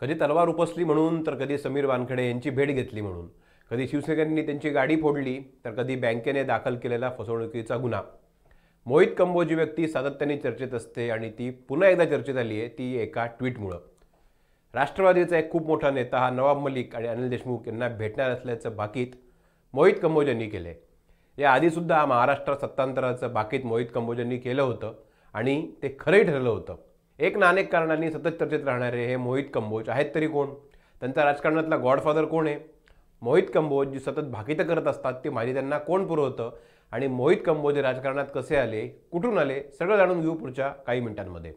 कधी तलवार उपसली म्हणून तर कधी समीर वानखडे यांची भेट घेतली म्हणून कधी शिवसेनेनी त्यांची गाडी फोडली तर कधी बँकेने दाखल केलेला फसवणुकीचा गुन्हा मोहित कंबोजी व्यक्ती सातत्याने चर्चेत असते आणि ती पुन्हा एकदा चर्चेत आली आहे ती एका ट्विटमुळं राष्ट्रवादीचा एक खूप मोठा नेता हा नवाब मलिक आणि अनिल देशमुख यांना भेटणार असल्याचं बाकीत मोहित कंबोज यांनी केलं आहे याआधीसुद्धा महाराष्ट्र सत्तांतराचं बाकीत मोहित कंबोजांनी केलं होतं आणि ते खरंही ठरलं होतं एक नानेक अनेक कारणांनी सतत चर्चेत राहणारे हे मोहित कंबोज आहेत तरी कोण त्यांचा राजकारणातला गॉडफादर कोण आहे मोहित कंबोज जी सतत भाकितं करत असतात ती माहिती त्यांना कोण पुरवतं आणि मोहित कंबोज राजकारणात कसे आले कुठून आले सगळं जाणून घेऊ पुढच्या काही मिनिटांमध्ये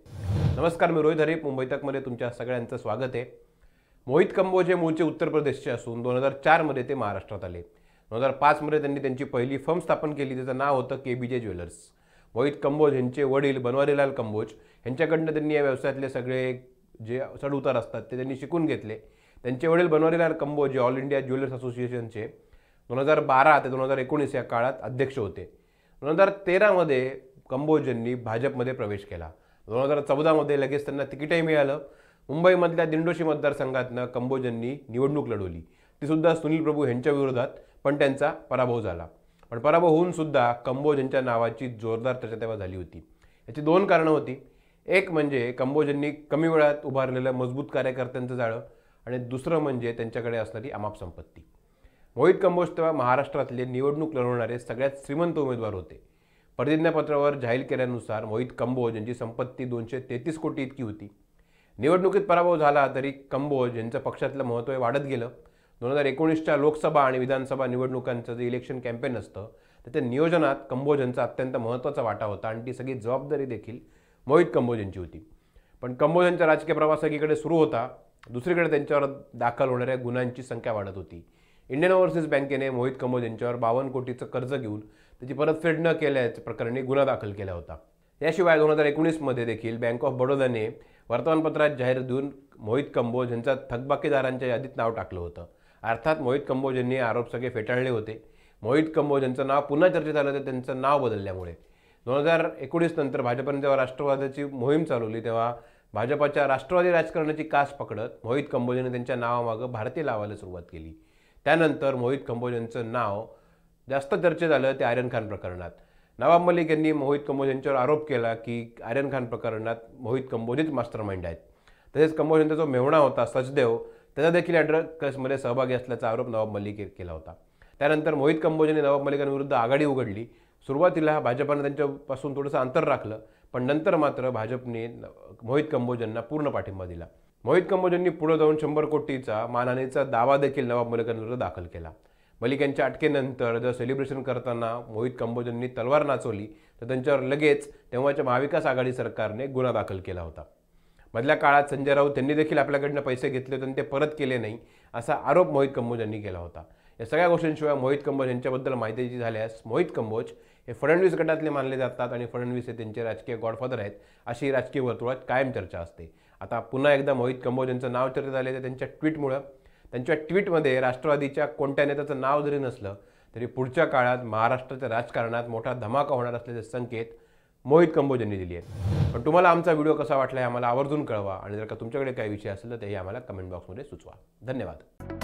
नमस्कार मी रोहित हरे मुंबई तकमध्ये तुमच्या सगळ्यांचं स्वागत आहे मोहित कंबोज हे मूळचे उत्तर प्रदेशचे असून दोन हजार चारमध्ये ते महाराष्ट्रात आले दोन हजार पाचमध्ये त्यांनी त्यांची पहिली फर्म स्थापन केली त्याचं नाव होतं के B J jewellers Mohit Kamboj यांचे वडील बनवारीलाल कंबोज यांच्याकडनं त्यांनी या व्यवसायातले सगळे जे चढउतार असतात ते त्यांनी शिकून घेतले त्यांचे वडील बनवारीलाल कंबोज जे ऑल इंडिया ज्वेलर्स असोसिएशनचे दोन हजार बारा ते दोन हजार एकोणीस या काळात अध्यक्ष होते दोन हजार तेरामध्ये कंबोज यांनी भाजपमध्ये प्रवेश केला दोन हजार चौदामध्ये लगेच त्यांना तिकीटही मिळालं मुंबईमधल्या दिंडोशी मतदारसंघातनं कंबोज यांनी निवडणूक लढवली तीसुद्धा सुनील प्रभू यांच्या विरोधात पण त्यांचा पराभव झाला पण पराभव होऊन सुद्धा कंबोज यांच्या नावाची जोरदार चर्चा तेव्हा झाली होती याची दोन कारणं होती एक म्हणजे कंबोज यांनी कमी वेळात उभारलेलं मजबूत कार्यकर्त्यांचं जाळं आणि दुसरं म्हणजे त्यांच्याकडे असणारी अमाप संपत्ती मोहित कंबोज तेव्हा महाराष्ट्रातले निवडणूक लढवणारे सगळ्यात श्रीमंत उमेदवार होते प्रतिज्ञापत्रावर जाहीर केल्यानुसार मोहित कंबोज यांची संपत्ती दोनशे तेहतीस कोटी इतकी होती निवडणुकीत पराभव झाला तरी कंबोज यांचं पक्षातलं महत्त्व वाढत गेलं दोन हजार एकोणीसच्या लोकसभा आणि विधानसभा निवडणुकांचं जे इलेक्शन कॅम्पेन असतं त्याच्या नियोजनात कंबोजनचा अत्यंत महत्त्वाचा वाटा होता आणि ती सगळी जबाबदारी देखील मोहित कंबोजनची होती पण कंबोजनचा राजकीय प्रवास सगळीकडे सुरू होता दुसरीकडे त्यांच्यावर दाखल होणाऱ्या गुन्ह्यांची संख्या वाढत होती इंडियन ओव्हरसीज बँकेने मोहित कंबोज यांच्यावर बावन्न कोटीचं कर्ज घेऊन त्याची परतफेड न केल्याच्या प्रकरणी गुन्हा दाखल केला होता याशिवाय दोन हजार एकोणीसमध्ये देखील बँक ऑफ बडोदाने वर्तमानपत्रात जाहीर देऊन मोहित कंबोज यांचा थकबाकीदारांच्या यादीत नाव टाकलं होतं अर्थात मोहित कंबोज यांनी आरोप सगळे फेटाळले होते मोहित कंबोज यांचं नाव पुन्हा चर्चेत आलं तर त्यांचं नाव बदलल्यामुळे दोन हजार एकोणीस नंतर भाजपने जेव्हा राष्ट्रवादाची मोहीम चालवली तेव्हा भाजपाच्या राष्ट्रवादी राजकारणाची कास पकडत मोहित यांनी त्यांच्या नावामागं भारतीय लावायला सुरुवात केली त्यानंतर मोहित कंबोज यांचं नाव जास्त चर्चेत आलं ते आर्यन खान प्रकरणात नवाब मलिक यांनी मोहित कंबोज यांच्यावर आरोप केला की आर्यन खान प्रकरणात मोहित कंबोजेच मास्टर माइंड आहेत तसेच कंबोज यांचा जो मेवणा होता सचदेव त्याचा देखील अँड्रॉ कसमध्ये सहभागी असल्याचा आरोप नवाब मलिक केला होता त्यानंतर मोहित कंबोजने नवाब मलिकांविरुद्ध आघाडी उघडली सुरुवातीला भाजपानं त्यांच्यापासून थोडंसं अंतर राखलं पण नंतर मात्र भाजपने मोहित कंबोजांना पूर्ण पाठिंबा दिला मोहित कंबोजांनी पुढे जाऊन शंभर कोटीचा मानहानीचा दावा देखील नवाब मलिकांविरुद्ध दाखल केला मलिक यांच्या अटकेनंतर जर सेलिब्रेशन करताना मोहित कंबोजांनी तलवार नाचवली तर त्यांच्यावर लगेच तेव्हाच्या महाविकास आघाडी सरकारने गुन्हा दाखल केला होता मधल्या काळात संजय राऊत यांनी देखील आपल्याकडनं पैसे घेतले होते आणि ते परत केले नाही असा आरोप मोहित कंबोज यांनी केला होता या सगळ्या गोष्टींशिवाय मोहित कंबोज यांच्याबद्दल माहिती झाल्यास मोहित कंबोज हे फडणवीस गटातले मानले जातात आणि फडणवीस हे त्यांचे राजकीय गॉडफादर आहेत अशी राजकीय वर्तुळात कायम चर्चा असते आता पुन्हा एकदा मोहित कंबोज यांचं नाव चर्चा झाले तर त्यांच्या ट्विटमुळं त्यांच्या ट्विटमध्ये राष्ट्रवादीच्या कोणत्या नेत्याचं नाव जरी नसलं तरी पुढच्या काळात महाराष्ट्राच्या राजकारणात मोठा धमाका होणार असल्याचे संकेत मोहित कंबोज यांनी दिली आहे पण तुम्हाला आमचा व्हिडिओ कसा वाटला आहे आम्हाला आवर्जून कळवा आणि जर का तुमच्याकडे काही विषय असेल तर तेही आम्हाला कमेंट बॉक्समध्ये सुचवा धन्यवाद